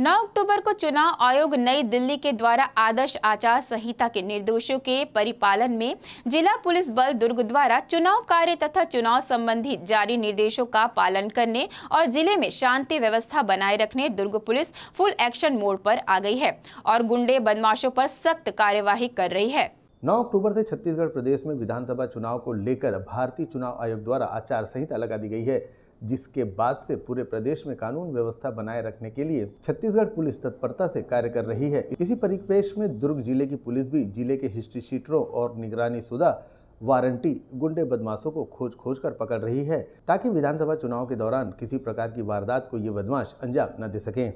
9 अक्टूबर को चुनाव आयोग नई दिल्ली के द्वारा आदर्श आचार संहिता के निर्देशों के परिपालन में जिला पुलिस बल दुर्ग द्वारा चुनाव कार्य तथा चुनाव संबंधी जारी निर्देशों का पालन करने और जिले में शांति व्यवस्था बनाए रखने Durg police full action mode पर आ गई है और गुंडे बदमाशों पर सख्त कार्यवाही कर रही है नौ अक्टूबर से छत्तीसगढ़ प्रदेश में विधानसभा चुनाव को लेकर भारतीय चुनाव आयोग द्वारा आचार संहिता लगा दी गई है जिसके बाद से पूरे प्रदेश में कानून व्यवस्था बनाए रखने के लिए छत्तीसगढ़ पुलिस तत्परता से कार्य कर रही है इसी परिप्रेक्ष में दुर्ग जिले की पुलिस भी जिले के हिस्ट्री शीटरों और निगरानी सुधा वारंटी गुंडे बदमाशों को खोज खोज कर पकड़ रही है ताकि विधानसभा चुनाव के दौरान किसी प्रकार की वारदात को ये बदमाश अंजाम न दे सकें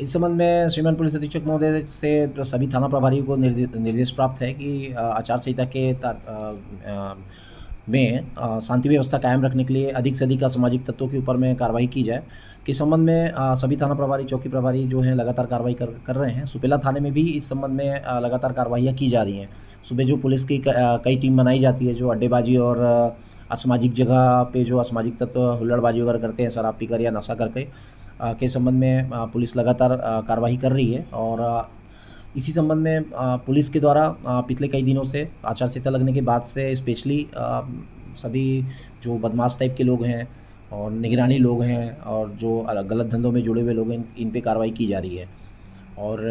इस संबंध में श्रीमान पुलिस अधीक्षक महोदय से सभी थाना प्रभारियों को निर्देश प्राप्त है कि आचार संहिता के में शांति व्यवस्था कायम रखने के लिए अधिक से अधिक असामाजिक तत्वों के ऊपर में कार्रवाई की जाए कि संबंध में सभी थाना प्रभारी चौकी प्रभारी जो हैं लगातार कार्रवाई कर कर रहे हैं सुपेला थाने में भी इस संबंध में लगातार कार्रवाइयाँ की जा रही हैं सुबह जो पुलिस की कई टीम बनाई जाती है जो अड्डेबाजी और असामाजिक जगह पे जो असामाजिक तत्व हुल्लड़बाजी वगैरह करते हैं शराब पीकर या नशा करके के संबंध में पुलिस लगातार कार्रवाई कर रही है और इसी संबंध में पुलिस के द्वारा पिछले कई दिनों से आचार संहिता लगने के बाद से स्पेशली सभी जो बदमाश टाइप के लोग हैं और निगरानी लोग हैं और जो गलत धंधों में जुड़े हुए लोग हैं इन पर कार्रवाई की जा रही है और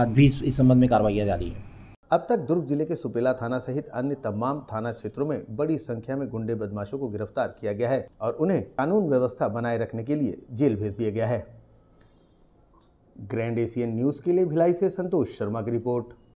आज भी इस संबंध में कार्रवाई जा रही है अब तक दुर्ग जिले के सुपेला थाना सहित अन्य तमाम थाना क्षेत्रों में बड़ी संख्या में गुंडे बदमाशों को गिरफ्तार किया गया है और उन्हें कानून व्यवस्था बनाए रखने के लिए जेल भेज दिया गया है ग्रैंड एशियन न्यूज़ के लिए भिलाई से संतोष शर्मा की रिपोर्ट